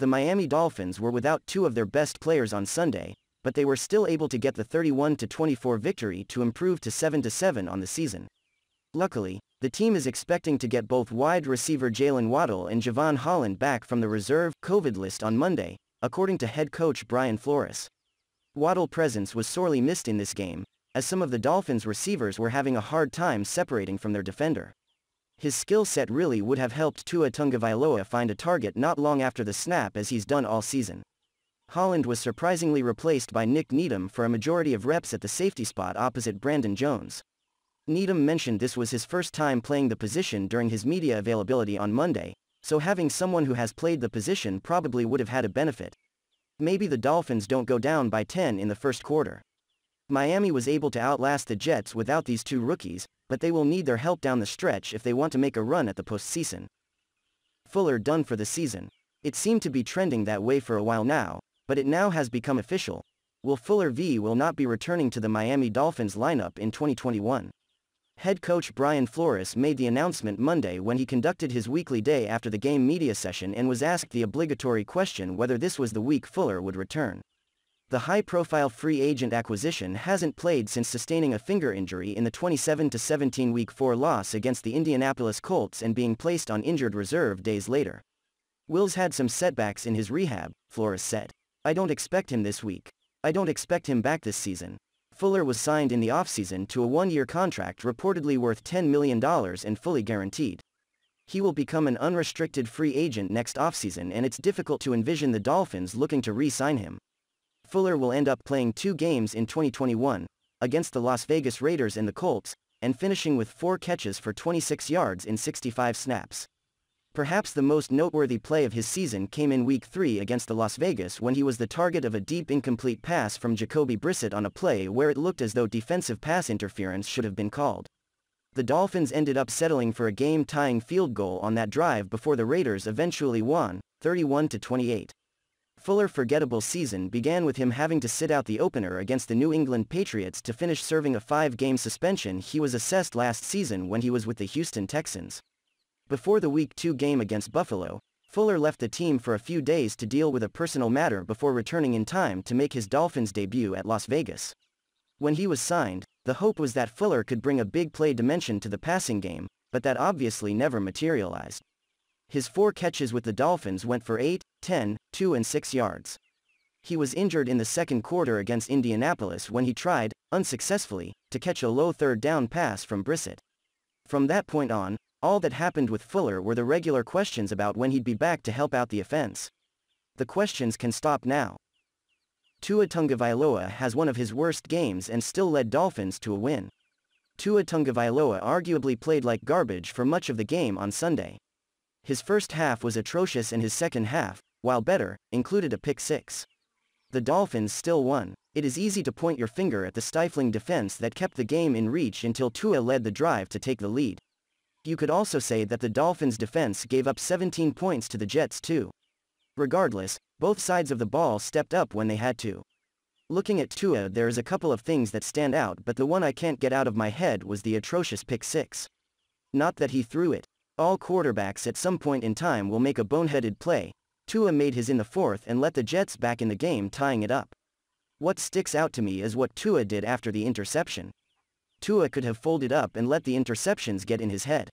The Miami Dolphins were without two of their best players on Sunday, but they were still able to get the 31-24 victory to improve to 7-7 on the season. Luckily, the team is expecting to get both wide receiver Jalen Waddell and Javon Holland back from the reserve COVID list on Monday, according to head coach Brian Flores. Waddell's presence was sorely missed in this game, as some of the Dolphins' receivers were having a hard time separating from their defender. His skill set really would have helped Tua Tungavailoa find a target not long after the snap as he's done all season. Holland was surprisingly replaced by Nick Needham for a majority of reps at the safety spot opposite Brandon Jones. Needham mentioned this was his first time playing the position during his media availability on Monday, so having someone who has played the position probably would have had a benefit. Maybe the Dolphins don't go down by 10 in the first quarter. Miami was able to outlast the Jets without these two rookies, but they will need their help down the stretch if they want to make a run at the postseason. Fuller done for the season. It seemed to be trending that way for a while now, but it now has become official. Will Fuller V will not be returning to the Miami Dolphins lineup in 2021. Head coach Brian Flores made the announcement Monday when he conducted his weekly day after the game media session and was asked the obligatory question whether this was the week Fuller would return the high-profile free agent acquisition hasn't played since sustaining a finger injury in the 27-17 Week 4 loss against the Indianapolis Colts and being placed on injured reserve days later. Wills had some setbacks in his rehab, Flores said. I don't expect him this week. I don't expect him back this season. Fuller was signed in the offseason to a one-year contract reportedly worth $10 million and fully guaranteed. He will become an unrestricted free agent next offseason and it's difficult to envision the Dolphins looking to re-sign him. Fuller will end up playing two games in 2021, against the Las Vegas Raiders and the Colts, and finishing with four catches for 26 yards in 65 snaps. Perhaps the most noteworthy play of his season came in Week 3 against the Las Vegas when he was the target of a deep incomplete pass from Jacoby Brissett on a play where it looked as though defensive pass interference should have been called. The Dolphins ended up settling for a game-tying field goal on that drive before the Raiders eventually won, 31-28. Fuller' forgettable season began with him having to sit out the opener against the New England Patriots to finish serving a five-game suspension he was assessed last season when he was with the Houston Texans. Before the Week 2 game against Buffalo, Fuller left the team for a few days to deal with a personal matter before returning in time to make his Dolphins debut at Las Vegas. When he was signed, the hope was that Fuller could bring a big play dimension to the passing game, but that obviously never materialized. His four catches with the Dolphins went for 8, 10, 2 and 6 yards. He was injured in the second quarter against Indianapolis when he tried, unsuccessfully, to catch a low third down pass from Brissett. From that point on, all that happened with Fuller were the regular questions about when he'd be back to help out the offense. The questions can stop now. Tua Tungavailoa has one of his worst games and still led Dolphins to a win. Tua Tungavailoa arguably played like garbage for much of the game on Sunday. His first half was atrocious and his second half, while better, included a pick six. The Dolphins still won. It is easy to point your finger at the stifling defense that kept the game in reach until Tua led the drive to take the lead. You could also say that the Dolphins defense gave up 17 points to the Jets too. Regardless, both sides of the ball stepped up when they had to. Looking at Tua there is a couple of things that stand out but the one I can't get out of my head was the atrocious pick 6. Not that he threw it. All quarterbacks at some point in time will make a boneheaded play, Tua made his in the fourth and let the Jets back in the game tying it up. What sticks out to me is what Tua did after the interception. Tua could have folded up and let the interceptions get in his head.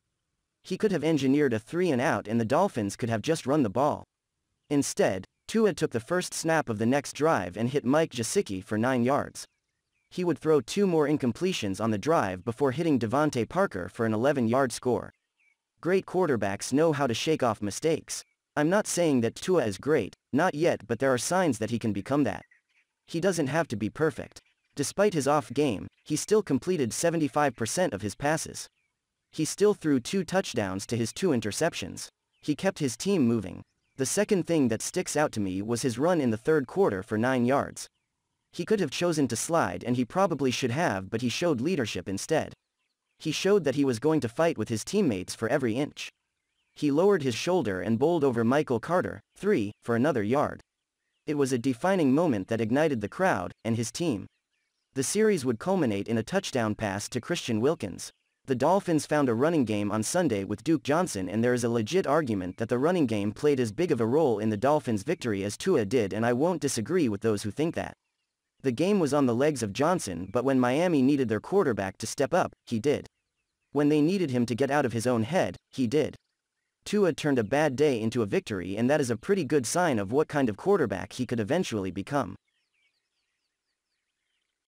He could have engineered a three and out and the Dolphins could have just run the ball. Instead, Tua took the first snap of the next drive and hit Mike Jasicki for 9 yards. He would throw two more incompletions on the drive before hitting Devontae Parker for an 11-yard score. Great quarterbacks know how to shake off mistakes. I'm not saying that Tua is great, not yet but there are signs that he can become that. He doesn't have to be perfect. Despite his off game, he still completed 75% of his passes. He still threw two touchdowns to his two interceptions. He kept his team moving. The second thing that sticks out to me was his run in the third quarter for 9 yards. He could have chosen to slide and he probably should have but he showed leadership instead. He showed that he was going to fight with his teammates for every inch. He lowered his shoulder and bowled over Michael Carter, 3, for another yard. It was a defining moment that ignited the crowd and his team. The series would culminate in a touchdown pass to Christian Wilkins. The Dolphins found a running game on Sunday with Duke Johnson and there is a legit argument that the running game played as big of a role in the Dolphins' victory as Tua did and I won't disagree with those who think that. The game was on the legs of Johnson but when Miami needed their quarterback to step up, he did. When they needed him to get out of his own head, he did. Tua turned a bad day into a victory and that is a pretty good sign of what kind of quarterback he could eventually become.